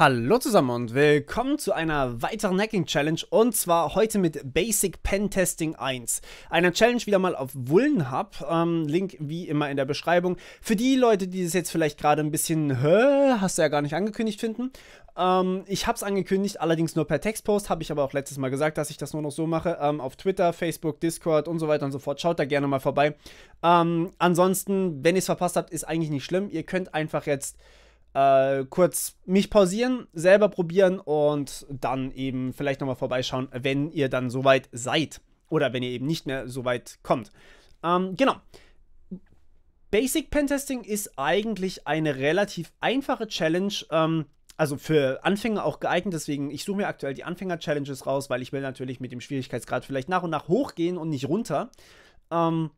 Hallo zusammen und willkommen zu einer weiteren Hacking Challenge und zwar heute mit Basic Pen Testing 1. Eine Challenge wieder mal auf Wullenhub, ähm, Link wie immer in der Beschreibung. Für die Leute, die das jetzt vielleicht gerade ein bisschen, hä, hast du ja gar nicht angekündigt finden. Ähm, ich habe es angekündigt, allerdings nur per Textpost, habe ich aber auch letztes Mal gesagt, dass ich das nur noch so mache. Ähm, auf Twitter, Facebook, Discord und so weiter und so fort. Schaut da gerne mal vorbei. Ähm, ansonsten, wenn ihr es verpasst habt, ist eigentlich nicht schlimm. Ihr könnt einfach jetzt äh, kurz mich pausieren, selber probieren und dann eben vielleicht nochmal vorbeischauen, wenn ihr dann soweit seid oder wenn ihr eben nicht mehr so weit kommt. Ähm, genau. Basic Pentesting ist eigentlich eine relativ einfache Challenge, ähm, also für Anfänger auch geeignet. Deswegen, ich suche mir aktuell die Anfänger-Challenges raus, weil ich will natürlich mit dem Schwierigkeitsgrad vielleicht nach und nach hochgehen und nicht runter. Ähm,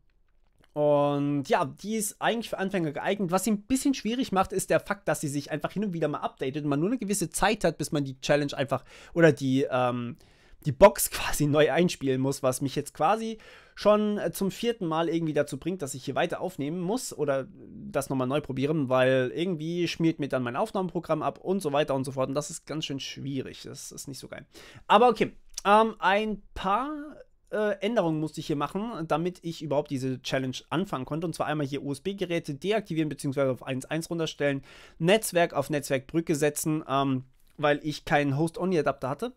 und ja, die ist eigentlich für Anfänger geeignet. Was sie ein bisschen schwierig macht, ist der Fakt, dass sie sich einfach hin und wieder mal updatet und man nur eine gewisse Zeit hat, bis man die Challenge einfach oder die, ähm, die Box quasi neu einspielen muss, was mich jetzt quasi schon äh, zum vierten Mal irgendwie dazu bringt, dass ich hier weiter aufnehmen muss oder das nochmal neu probieren, weil irgendwie schmiert mir dann mein Aufnahmeprogramm ab und so weiter und so fort. Und das ist ganz schön schwierig. Das ist nicht so geil. Aber okay, ähm, ein paar äh, Änderungen musste ich hier machen, damit ich überhaupt diese Challenge anfangen konnte. Und zwar einmal hier USB-Geräte deaktivieren bzw. auf 1.1 runterstellen, Netzwerk auf Netzwerkbrücke setzen, ähm, weil ich keinen Host-Only-Adapter hatte.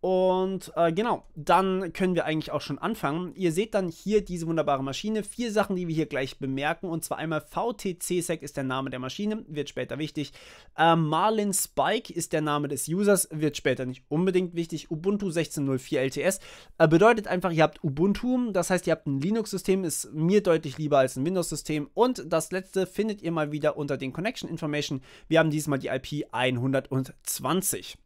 Und äh, genau, dann können wir eigentlich auch schon anfangen. Ihr seht dann hier diese wunderbare Maschine. Vier Sachen, die wir hier gleich bemerken. Und zwar einmal VTCSEC e ist der Name der Maschine, wird später wichtig. Äh, Marlin Spike ist der Name des Users, wird später nicht unbedingt wichtig. Ubuntu 16.04 LTS äh, bedeutet einfach, ihr habt Ubuntu. Das heißt, ihr habt ein Linux-System, ist mir deutlich lieber als ein Windows-System. Und das letzte findet ihr mal wieder unter den Connection Information. Wir haben diesmal die IP 120.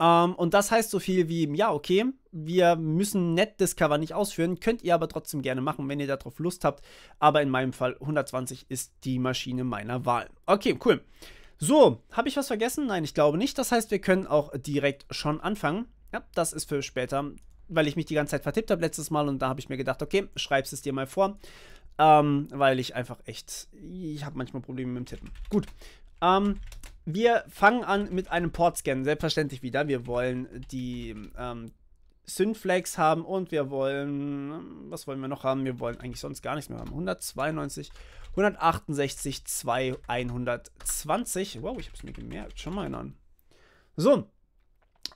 Ähm, und das heißt so viel wie, ja, okay, wir müssen net Discover nicht ausführen, könnt ihr aber trotzdem gerne machen, wenn ihr darauf Lust habt. Aber in meinem Fall 120 ist die Maschine meiner Wahl. Okay, cool. So, habe ich was vergessen? Nein, ich glaube nicht. Das heißt, wir können auch direkt schon anfangen. Ja, das ist für später, weil ich mich die ganze Zeit vertippt habe letztes Mal und da habe ich mir gedacht, okay, schreib es dir mal vor. Ähm, weil ich einfach echt, ich habe manchmal Probleme mit dem Tippen. Gut, ähm, wir fangen an mit einem Portscan, selbstverständlich wieder. Wir wollen die ähm, Synflex haben und wir wollen, ähm, was wollen wir noch haben? Wir wollen eigentlich sonst gar nichts mehr haben. 192, 168, 2, 120. Wow, ich habe es mir gemerkt. Schon mal an. So.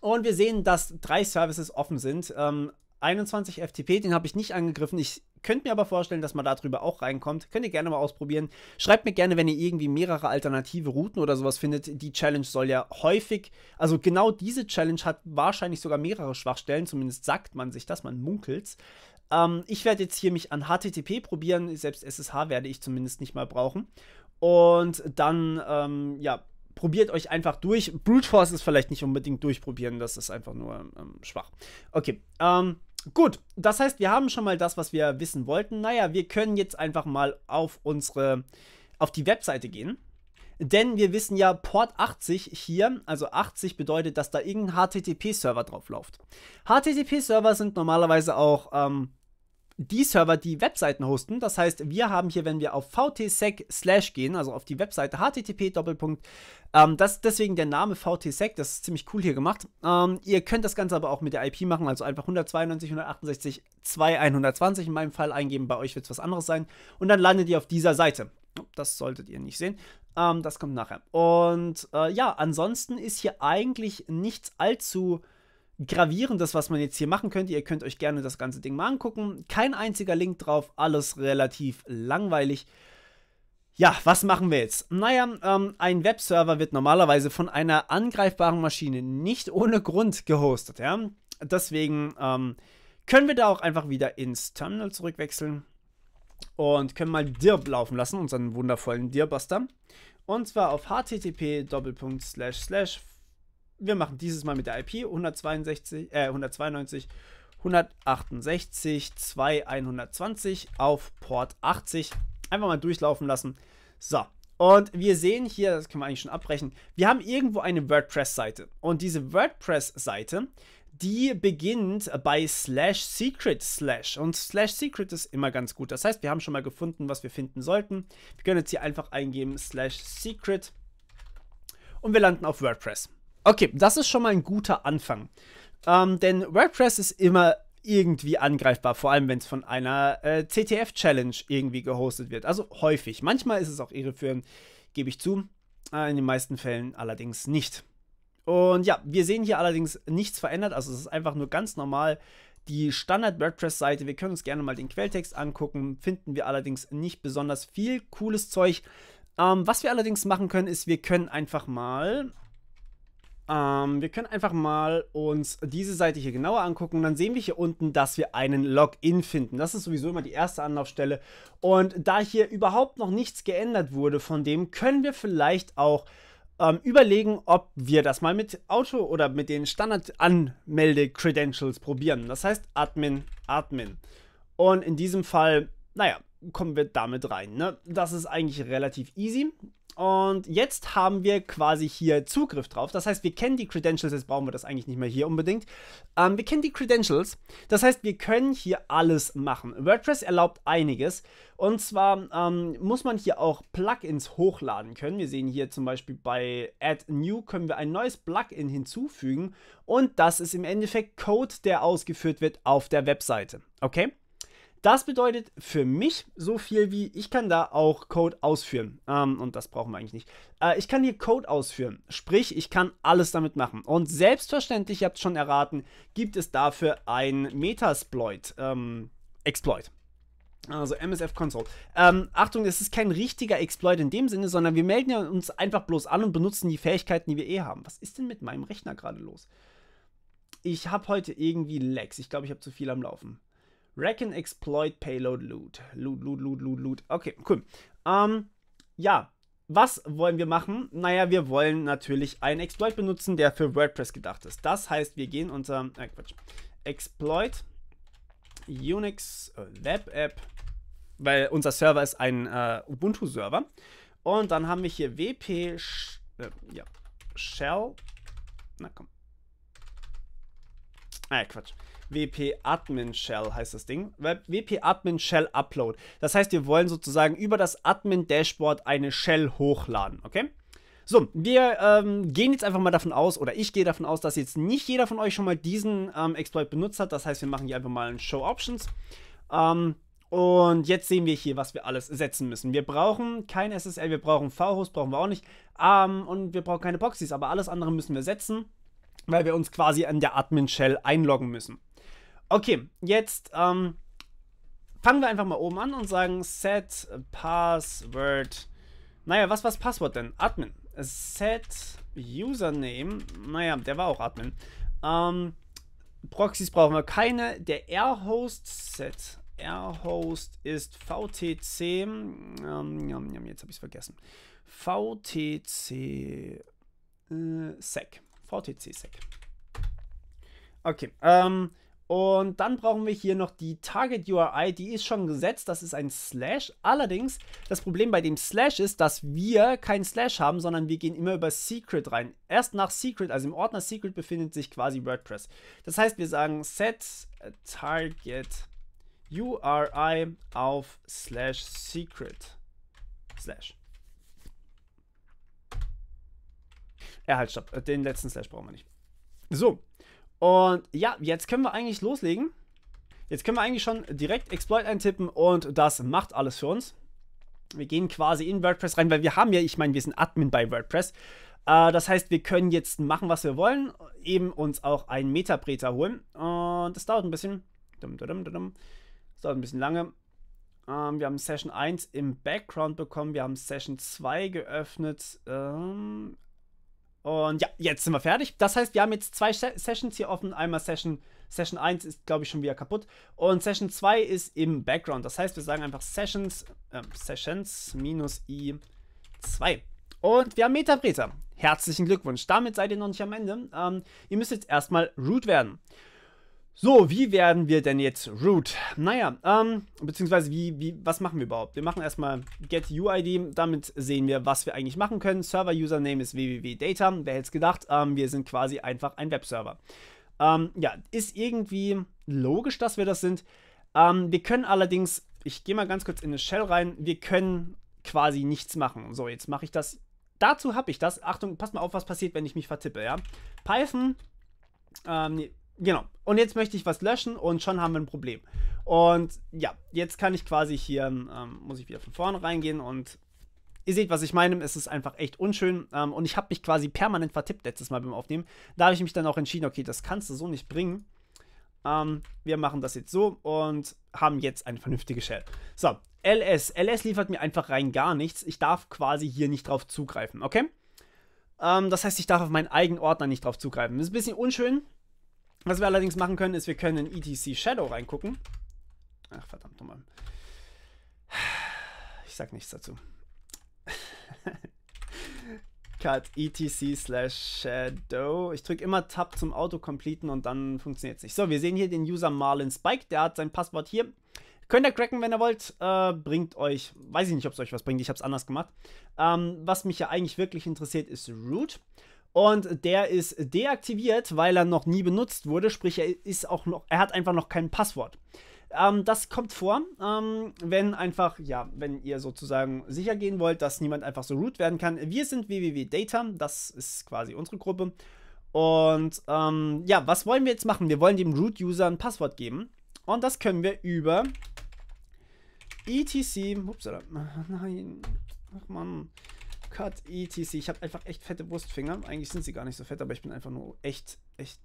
Und wir sehen, dass drei Services offen sind. Ähm, 21 FTP, den habe ich nicht angegriffen. Ich Könnt mir aber vorstellen, dass man darüber auch reinkommt. Könnt ihr gerne mal ausprobieren. Schreibt mir gerne, wenn ihr irgendwie mehrere alternative Routen oder sowas findet. Die Challenge soll ja häufig, also genau diese Challenge hat wahrscheinlich sogar mehrere Schwachstellen. Zumindest sagt man sich das, man munkelt's. Ähm, ich werde jetzt hier mich an HTTP probieren. Selbst SSH werde ich zumindest nicht mal brauchen. Und dann, ähm, ja, probiert euch einfach durch. Brute Force ist vielleicht nicht unbedingt durchprobieren, das ist einfach nur ähm, schwach. Okay, ähm, Gut, das heißt, wir haben schon mal das, was wir wissen wollten. Naja, wir können jetzt einfach mal auf unsere, auf die Webseite gehen. Denn wir wissen ja, Port 80 hier, also 80 bedeutet, dass da irgendein HTTP-Server drauf läuft. HTTP-Server sind normalerweise auch ähm, die Server, die Webseiten hosten. Das heißt, wir haben hier, wenn wir auf vtsec slash gehen, also auf die Webseite http ähm, das, deswegen der Name vtsec, das ist ziemlich cool hier gemacht. Ähm, ihr könnt das Ganze aber auch mit der IP machen, also einfach 192.168.2.120 in meinem Fall eingeben, bei euch wird es was anderes sein und dann landet ihr auf dieser Seite. Das solltet ihr nicht sehen. Ähm, das kommt nachher. Und äh, ja, ansonsten ist hier eigentlich nichts allzu Gravierendes, was man jetzt hier machen könnte. Ihr könnt euch gerne das ganze Ding mal angucken. Kein einziger Link drauf, alles relativ langweilig. Ja, was machen wir jetzt? Naja, ähm, ein Webserver wird normalerweise von einer angreifbaren Maschine nicht ohne Grund gehostet. Ja? Deswegen ähm, können wir da auch einfach wieder ins Terminal zurückwechseln und können mal Dirb laufen lassen, unseren wundervollen Dirbuster. Und zwar auf http:// wir machen dieses Mal mit der IP 162, äh, 192, 168, 2120 auf Port 80. Einfach mal durchlaufen lassen. So, und wir sehen hier, das können wir eigentlich schon abbrechen, wir haben irgendwo eine WordPress-Seite. Und diese WordPress-Seite, die beginnt bei slash secret slash. Und slash secret ist immer ganz gut. Das heißt, wir haben schon mal gefunden, was wir finden sollten. Wir können jetzt hier einfach eingeben slash secret. Und wir landen auf WordPress. Okay, das ist schon mal ein guter Anfang. Ähm, denn WordPress ist immer irgendwie angreifbar, vor allem wenn es von einer äh, CTF-Challenge irgendwie gehostet wird. Also häufig. Manchmal ist es auch irreführend, gebe ich zu. Äh, in den meisten Fällen allerdings nicht. Und ja, wir sehen hier allerdings nichts verändert. Also es ist einfach nur ganz normal die Standard-WordPress-Seite. Wir können uns gerne mal den Quelltext angucken. Finden wir allerdings nicht besonders viel cooles Zeug. Ähm, was wir allerdings machen können, ist, wir können einfach mal ähm, wir können einfach mal uns diese Seite hier genauer angucken. Dann sehen wir hier unten, dass wir einen Login finden. Das ist sowieso immer die erste Anlaufstelle. Und da hier überhaupt noch nichts geändert wurde von dem, können wir vielleicht auch ähm, überlegen, ob wir das mal mit Auto oder mit den Standard-Anmelde-Credentials probieren. Das heißt Admin, Admin. Und in diesem Fall, naja, kommen wir damit rein. Ne? Das ist eigentlich relativ easy. Und jetzt haben wir quasi hier Zugriff drauf. Das heißt, wir kennen die Credentials, jetzt brauchen wir das eigentlich nicht mehr hier unbedingt. Ähm, wir kennen die Credentials. Das heißt, wir können hier alles machen. WordPress erlaubt einiges. Und zwar ähm, muss man hier auch Plugins hochladen können. Wir sehen hier zum Beispiel bei Add New können wir ein neues Plugin hinzufügen. Und das ist im Endeffekt Code, der ausgeführt wird auf der Webseite. Okay? Das bedeutet für mich so viel wie, ich kann da auch Code ausführen. Ähm, und das brauchen wir eigentlich nicht. Äh, ich kann hier Code ausführen. Sprich, ich kann alles damit machen. Und selbstverständlich, ihr habt es schon erraten, gibt es dafür ein Metasploit. Ähm, Exploit. Also MSF Console. Ähm, Achtung, es ist kein richtiger Exploit in dem Sinne, sondern wir melden uns einfach bloß an und benutzen die Fähigkeiten, die wir eh haben. Was ist denn mit meinem Rechner gerade los? Ich habe heute irgendwie Lags. Ich glaube, ich habe zu viel am Laufen. Reckon Exploit Payload Loot. Loot, Loot, Loot, Loot, Loot. Okay, cool. Ähm, ja, was wollen wir machen? Naja, wir wollen natürlich einen Exploit benutzen, der für WordPress gedacht ist. Das heißt, wir gehen unter, äh Quatsch, Exploit Unix äh, Web App, weil unser Server ist ein äh, Ubuntu-Server. Und dann haben wir hier WP sh äh, ja, Shell, na komm. Ah, Quatsch wp-admin-shell heißt das Ding, wp-admin-shell-upload. Das heißt, wir wollen sozusagen über das Admin-Dashboard eine Shell hochladen, okay? So, wir ähm, gehen jetzt einfach mal davon aus, oder ich gehe davon aus, dass jetzt nicht jeder von euch schon mal diesen ähm, Exploit benutzt hat. Das heißt, wir machen hier einfach mal ein Show Options. Ähm, und jetzt sehen wir hier, was wir alles setzen müssen. Wir brauchen kein SSL, wir brauchen V-Host, brauchen wir auch nicht. Ähm, und wir brauchen keine Proxys, aber alles andere müssen wir setzen, weil wir uns quasi an der Admin-Shell einloggen müssen. Okay, jetzt ähm, fangen wir einfach mal oben an und sagen set password. Naja, was war das Passwort denn? Admin. Set username. Naja, der war auch Admin. Ähm, Proxys brauchen wir keine. Der R-Host Set. R-Host ist VTC. Ähm, jetzt habe ich es vergessen. VTC äh, Sec. VTC Sec. Okay. Ähm, und dann brauchen wir hier noch die Target URI, die ist schon gesetzt, das ist ein Slash. Allerdings, das Problem bei dem Slash ist, dass wir keinen Slash haben, sondern wir gehen immer über Secret rein. Erst nach Secret, also im Ordner Secret befindet sich quasi WordPress. Das heißt, wir sagen set target URI auf slash secret slash. Ja, halt, stopp, den letzten Slash brauchen wir nicht. So, und ja, jetzt können wir eigentlich loslegen. Jetzt können wir eigentlich schon direkt Exploit eintippen und das macht alles für uns. Wir gehen quasi in WordPress rein, weil wir haben ja, ich meine, wir sind Admin bei WordPress. Äh, das heißt, wir können jetzt machen, was wir wollen, eben uns auch einen Metapreter holen. Und das dauert ein bisschen. Das dauert ein bisschen lange. Ähm, wir haben Session 1 im Background bekommen, wir haben Session 2 geöffnet. Ähm, und ja, jetzt sind wir fertig. Das heißt, wir haben jetzt zwei Sessions hier offen. Einmal Session, Session 1 ist, glaube ich, schon wieder kaputt. Und Session 2 ist im Background. Das heißt, wir sagen einfach Sessions, äh, Sessions minus i2. Und wir haben Metapreter. Herzlichen Glückwunsch. Damit seid ihr noch nicht am Ende. Ähm, ihr müsst jetzt erstmal root werden. So, wie werden wir denn jetzt root? Naja, ähm, beziehungsweise wie, wie, was machen wir überhaupt? Wir machen erstmal get UID, damit sehen wir, was wir eigentlich machen können. Server-Username ist www.data, wer hätte es gedacht? Ähm, wir sind quasi einfach ein Webserver. Ähm, ja, ist irgendwie logisch, dass wir das sind. Ähm, wir können allerdings, ich gehe mal ganz kurz in eine Shell rein, wir können quasi nichts machen. So, jetzt mache ich das. Dazu habe ich das. Achtung, passt mal auf, was passiert, wenn ich mich vertippe, ja? Python ähm, nee, Genau. Und jetzt möchte ich was löschen und schon haben wir ein Problem. Und ja, jetzt kann ich quasi hier, ähm, muss ich wieder von vorne reingehen und ihr seht, was ich meine. Es ist einfach echt unschön. Ähm, und ich habe mich quasi permanent vertippt letztes Mal beim Aufnehmen. Da habe ich mich dann auch entschieden, okay, das kannst du so nicht bringen. Ähm, wir machen das jetzt so und haben jetzt eine vernünftige Shell. So, LS. LS liefert mir einfach rein gar nichts. Ich darf quasi hier nicht drauf zugreifen, okay? Ähm, das heißt, ich darf auf meinen eigenen Ordner nicht drauf zugreifen. Das ist ein bisschen unschön, was wir allerdings machen können, ist, wir können in ETC Shadow reingucken. Ach, verdammt nochmal. Ich sag nichts dazu. Cut etc slash shadow. Ich drücke immer Tab zum Autocompleten und dann funktioniert es nicht. So, wir sehen hier den User Marlin Spike. Der hat sein Passwort hier. Könnt ihr cracken, wenn ihr wollt. Äh, bringt euch, weiß ich nicht, ob es euch was bringt. Ich habe es anders gemacht. Ähm, was mich ja eigentlich wirklich interessiert, ist Root und der ist deaktiviert, weil er noch nie benutzt wurde, sprich er ist auch noch, er hat einfach noch kein Passwort. Ähm, das kommt vor, ähm, wenn einfach, ja, wenn ihr sozusagen sicher gehen wollt, dass niemand einfach so root werden kann. Wir sind www.data, das ist quasi unsere Gruppe. Und ähm, ja, was wollen wir jetzt machen? Wir wollen dem Root-User ein Passwort geben. Und das können wir über etc. Ups, Nein. Ach man. Cut, etc. Ich habe einfach echt fette Brustfinger. Eigentlich sind sie gar nicht so fett, aber ich bin einfach nur echt, echt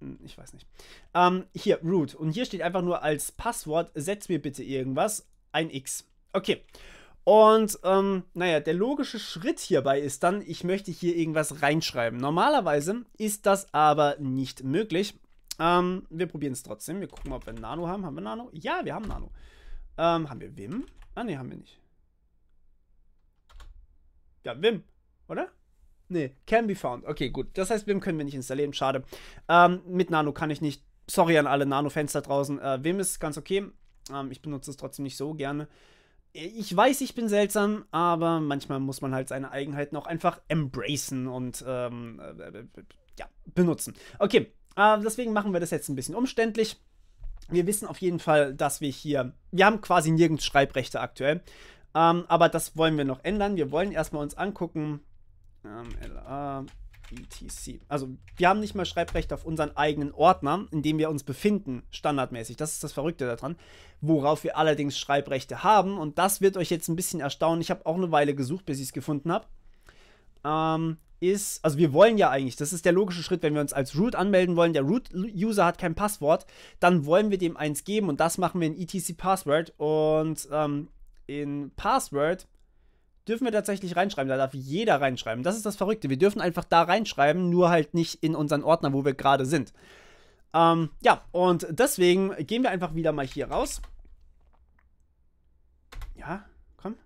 hm, ich weiß nicht. Ähm, hier, root. Und hier steht einfach nur als Passwort, setz mir bitte irgendwas, ein X. Okay. Und ähm, naja, der logische Schritt hierbei ist dann, ich möchte hier irgendwas reinschreiben. Normalerweise ist das aber nicht möglich. Ähm, wir probieren es trotzdem. Wir gucken, ob wir Nano haben. Haben wir Nano? Ja, wir haben Nano. Ähm, haben wir Wim? Ah, ne, haben wir nicht. Ja, Vim, oder? Nee, can be found. Okay, gut. Das heißt, Vim können wir nicht installieren. Schade. Ähm, mit Nano kann ich nicht. Sorry an alle Nano-Fans da draußen. Äh, Vim ist ganz okay. Ähm, ich benutze es trotzdem nicht so gerne. Ich weiß, ich bin seltsam, aber manchmal muss man halt seine Eigenheiten auch einfach embracen und ähm, äh, ja, benutzen. Okay, äh, deswegen machen wir das jetzt ein bisschen umständlich. Wir wissen auf jeden Fall, dass wir hier, wir haben quasi nirgends Schreibrechte aktuell. Ähm, aber das wollen wir noch ändern. Wir wollen erstmal uns angucken. Ähm, LA, etc. Also wir haben nicht mal Schreibrecht auf unseren eigenen Ordner, in dem wir uns befinden, standardmäßig. Das ist das Verrückte daran, worauf wir allerdings Schreibrechte haben. Und das wird euch jetzt ein bisschen erstaunen. Ich habe auch eine Weile gesucht, bis ich es gefunden habe. Ähm, ist, also wir wollen ja eigentlich, das ist der logische Schritt, wenn wir uns als Root anmelden wollen, der Root-User hat kein Passwort, dann wollen wir dem eins geben und das machen wir in etc-Password und ähm, in Password dürfen wir tatsächlich reinschreiben. Da darf jeder reinschreiben. Das ist das Verrückte. Wir dürfen einfach da reinschreiben, nur halt nicht in unseren Ordner, wo wir gerade sind. Ähm, ja, und deswegen gehen wir einfach wieder mal hier raus. Ja, komm.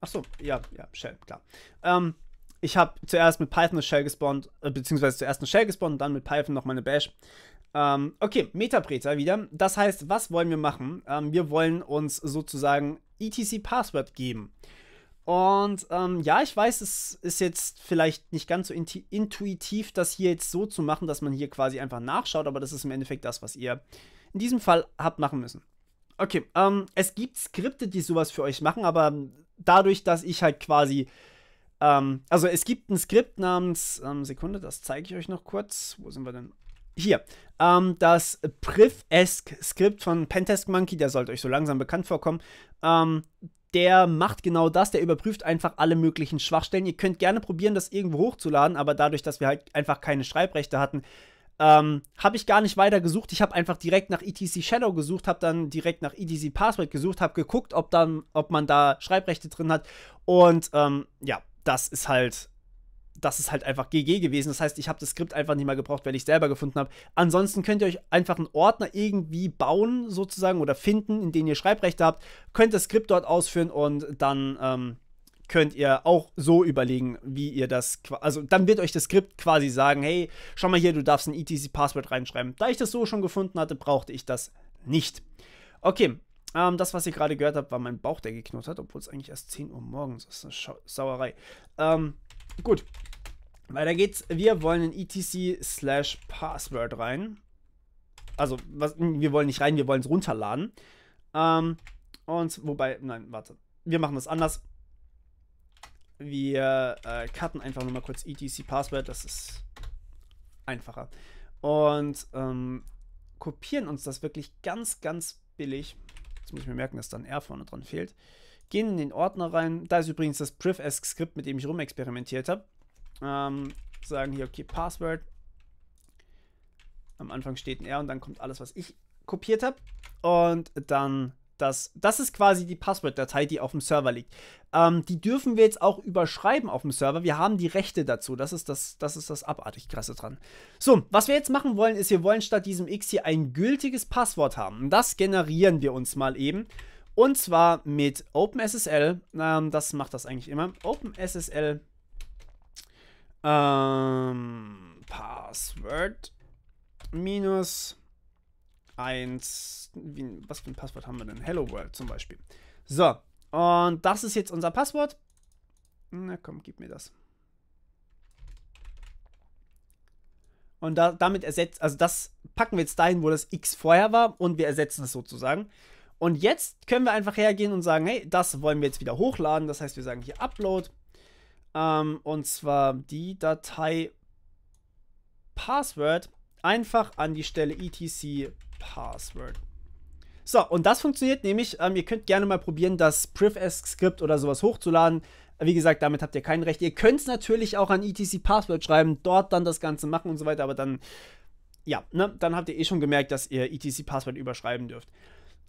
Ach so, ja, ja, Shell, klar. Ähm, ich habe zuerst mit Python eine Shell gespawnt, äh, beziehungsweise zuerst eine Shell gespawnt und dann mit Python noch meine Bash. Ähm, okay, Metapreter wieder. Das heißt, was wollen wir machen? Ähm, wir wollen uns sozusagen etc Password geben. Und ähm, ja, ich weiß, es ist jetzt vielleicht nicht ganz so intuitiv, das hier jetzt so zu machen, dass man hier quasi einfach nachschaut, aber das ist im Endeffekt das, was ihr in diesem Fall habt machen müssen. Okay, ähm, es gibt Skripte, die sowas für euch machen, aber dadurch, dass ich halt quasi ähm, also es gibt ein Skript namens, ähm, Sekunde, das zeige ich euch noch kurz. Wo sind wir denn? Hier, ähm, das Priv-esque-Skript von Pentest Monkey, der sollte euch so langsam bekannt vorkommen, ähm, der macht genau das, der überprüft einfach alle möglichen Schwachstellen. Ihr könnt gerne probieren, das irgendwo hochzuladen, aber dadurch, dass wir halt einfach keine Schreibrechte hatten, ähm, habe ich gar nicht weiter gesucht. Ich habe einfach direkt nach ETC Shadow gesucht, habe dann direkt nach ETC Password gesucht, habe geguckt, ob, dann, ob man da Schreibrechte drin hat. Und ähm, ja, das ist halt das ist halt einfach GG gewesen. Das heißt, ich habe das Skript einfach nicht mal gebraucht, weil ich es selber gefunden habe. Ansonsten könnt ihr euch einfach einen Ordner irgendwie bauen, sozusagen, oder finden, in den ihr Schreibrechte habt, könnt das Skript dort ausführen und dann ähm, könnt ihr auch so überlegen, wie ihr das, also dann wird euch das Skript quasi sagen, hey, schau mal hier, du darfst ein ETC-Passwort reinschreiben. Da ich das so schon gefunden hatte, brauchte ich das nicht. Okay, ähm, das, was ihr gerade gehört habt, war mein Bauch, der geknurrt hat, obwohl es eigentlich erst 10 Uhr morgens ist. Eine Schau Sauerei. Ähm, gut, weiter geht's. Wir wollen in etc slash password rein. Also, was, wir wollen nicht rein, wir wollen es runterladen. Ähm, und, wobei, nein, warte. Wir machen das anders. Wir äh, cutten einfach nochmal kurz etc password, das ist einfacher. Und ähm, kopieren uns das wirklich ganz, ganz billig. Jetzt muss ich mir merken, dass da ein R vorne dran fehlt. Gehen in den Ordner rein. Da ist übrigens das priv-esque-Skript, mit dem ich rumexperimentiert habe. Ähm, sagen hier, okay, Password. Am Anfang steht ein R und dann kommt alles, was ich kopiert habe. Und dann das. Das ist quasi die Passwortdatei, die auf dem Server liegt. Ähm, die dürfen wir jetzt auch überschreiben auf dem Server. Wir haben die Rechte dazu. Das ist das, das ist das abartig krasse dran. So, was wir jetzt machen wollen, ist, wir wollen statt diesem X hier ein gültiges Passwort haben. Das generieren wir uns mal eben. Und zwar mit OpenSSL. Ähm, das macht das eigentlich immer. OpenSSL ähm, Password minus 1. was für ein Passwort haben wir denn? Hello World zum Beispiel. So, und das ist jetzt unser Passwort. Na komm, gib mir das. Und da, damit ersetzt, also das packen wir jetzt dahin, wo das X vorher war und wir ersetzen es sozusagen. Und jetzt können wir einfach hergehen und sagen, hey, das wollen wir jetzt wieder hochladen. Das heißt, wir sagen hier Upload ähm, und zwar die Datei Password einfach an die Stelle etc Password. So, und das funktioniert nämlich. Ähm, ihr könnt gerne mal probieren, das PrivEsk-Skript oder sowas hochzuladen. Wie gesagt, damit habt ihr kein Recht. Ihr könnt es natürlich auch an etc Password schreiben, dort dann das Ganze machen und so weiter, aber dann, ja, ne, dann habt ihr eh schon gemerkt, dass ihr etc Password überschreiben dürft.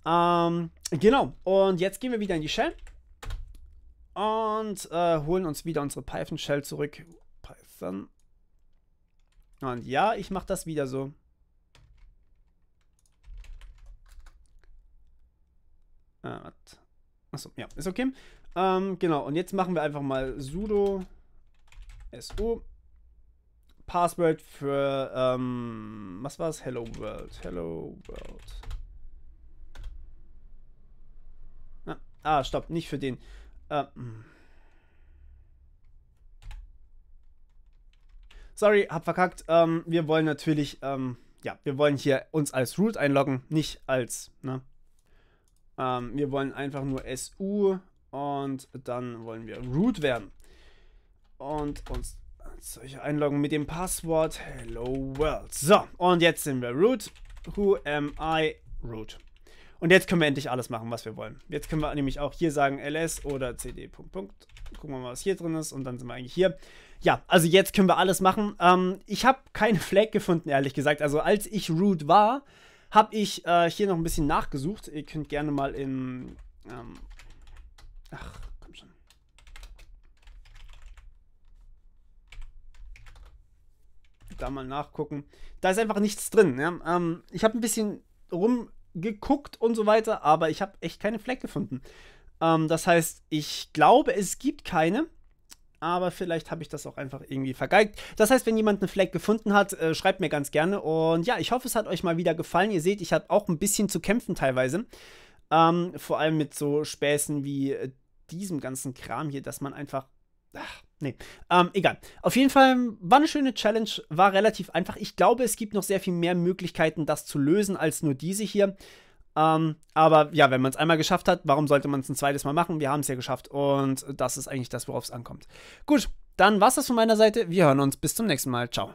Ähm, genau, und jetzt gehen wir wieder in die Shell und äh, holen uns wieder unsere Python Shell zurück. Python. Und ja, ich mache das wieder so. Äh, Achso, ja, ist okay. Ähm, genau, und jetzt machen wir einfach mal sudo su Password für, ähm, was war es? Hello World. Hello World. Ah, ah stopp, nicht für den. Ähm. Sorry, hab verkackt. Ähm, wir wollen natürlich, ähm, ja, wir wollen hier uns als root einloggen, nicht als, ne? Ähm, wir wollen einfach nur su und dann wollen wir root werden. Und uns solche einloggen mit dem Passwort Hello World. So, und jetzt sind wir root. Who am I root? Und jetzt können wir endlich alles machen, was wir wollen. Jetzt können wir nämlich auch hier sagen ls oder cd. Gucken wir mal, was hier drin ist und dann sind wir eigentlich hier. Ja, also jetzt können wir alles machen. Ähm, ich habe keine Flag gefunden, ehrlich gesagt. Also als ich root war, habe ich äh, hier noch ein bisschen nachgesucht. Ihr könnt gerne mal im... Ähm, ach, komm schon. Da mal nachgucken. Da ist einfach nichts drin. Ja? Ähm, ich habe ein bisschen rum geguckt und so weiter, aber ich habe echt keine Fleck gefunden. Ähm, das heißt, ich glaube, es gibt keine. Aber vielleicht habe ich das auch einfach irgendwie vergeigt. Das heißt, wenn jemand einen Fleck gefunden hat, äh, schreibt mir ganz gerne. Und ja, ich hoffe, es hat euch mal wieder gefallen. Ihr seht, ich habe auch ein bisschen zu kämpfen teilweise. Ähm, vor allem mit so Späßen wie äh, diesem ganzen Kram hier, dass man einfach. Ach, Nee, ähm, egal. Auf jeden Fall war eine schöne Challenge, war relativ einfach. Ich glaube, es gibt noch sehr viel mehr Möglichkeiten, das zu lösen, als nur diese hier. Ähm, aber ja, wenn man es einmal geschafft hat, warum sollte man es ein zweites Mal machen? Wir haben es ja geschafft und das ist eigentlich das, worauf es ankommt. Gut, dann war es das von meiner Seite. Wir hören uns. Bis zum nächsten Mal. Ciao.